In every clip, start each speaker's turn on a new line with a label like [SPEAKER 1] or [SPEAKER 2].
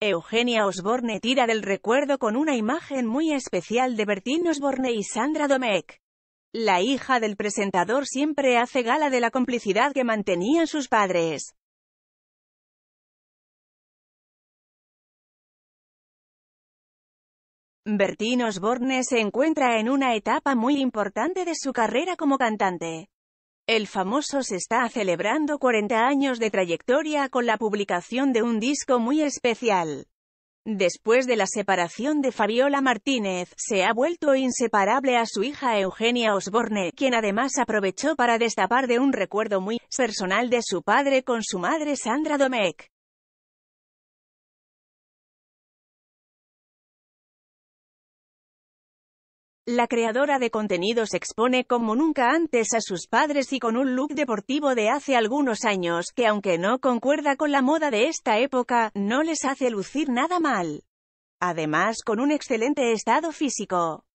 [SPEAKER 1] Eugenia Osborne tira del recuerdo con una imagen muy especial de Bertín Osborne y Sandra Domecq. La hija del presentador siempre hace gala de la complicidad que mantenían sus padres. Bertín Osborne se encuentra en una etapa muy importante de su carrera como cantante. El famoso se está celebrando 40 años de trayectoria con la publicación de un disco muy especial. Después de la separación de Fabiola Martínez, se ha vuelto inseparable a su hija Eugenia Osborne, quien además aprovechó para destapar de un recuerdo muy personal de su padre con su madre Sandra Domecq. La creadora de contenidos expone como nunca antes a sus padres y con un look deportivo de hace algunos años, que aunque no concuerda con la moda de esta época, no les hace lucir nada mal. Además con un excelente estado físico.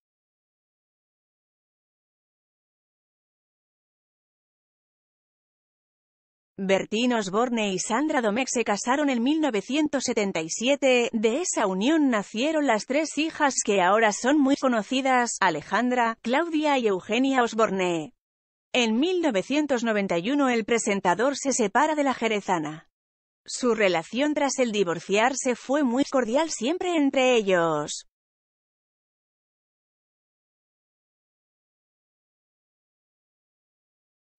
[SPEAKER 1] Bertín Osborne y Sandra Domecq se casaron en 1977, de esa unión nacieron las tres hijas que ahora son muy conocidas, Alejandra, Claudia y Eugenia Osborne. En 1991 el presentador se separa de la jerezana. Su relación tras el divorciarse fue muy cordial siempre entre
[SPEAKER 2] ellos.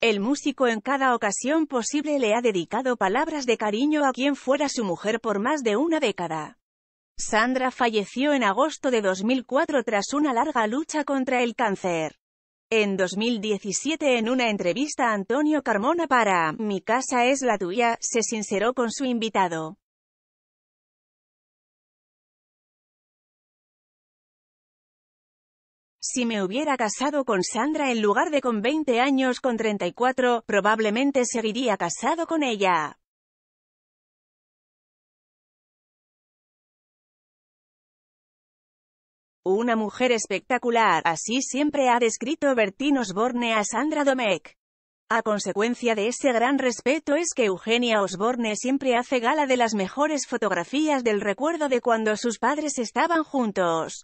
[SPEAKER 1] El músico en cada ocasión posible le ha dedicado palabras de cariño a quien fuera su mujer por más de una década. Sandra falleció en agosto de 2004 tras una larga lucha contra el cáncer. En 2017 en una entrevista Antonio Carmona para Mi casa es la tuya, se sinceró con su invitado. Si me hubiera casado con Sandra en lugar de con 20 años con 34, probablemente seguiría casado con ella. Una mujer espectacular, así siempre ha descrito Bertín Osborne a Sandra Domecq. A consecuencia de ese gran respeto es que Eugenia Osborne siempre hace gala de las mejores fotografías del recuerdo de cuando sus padres estaban juntos.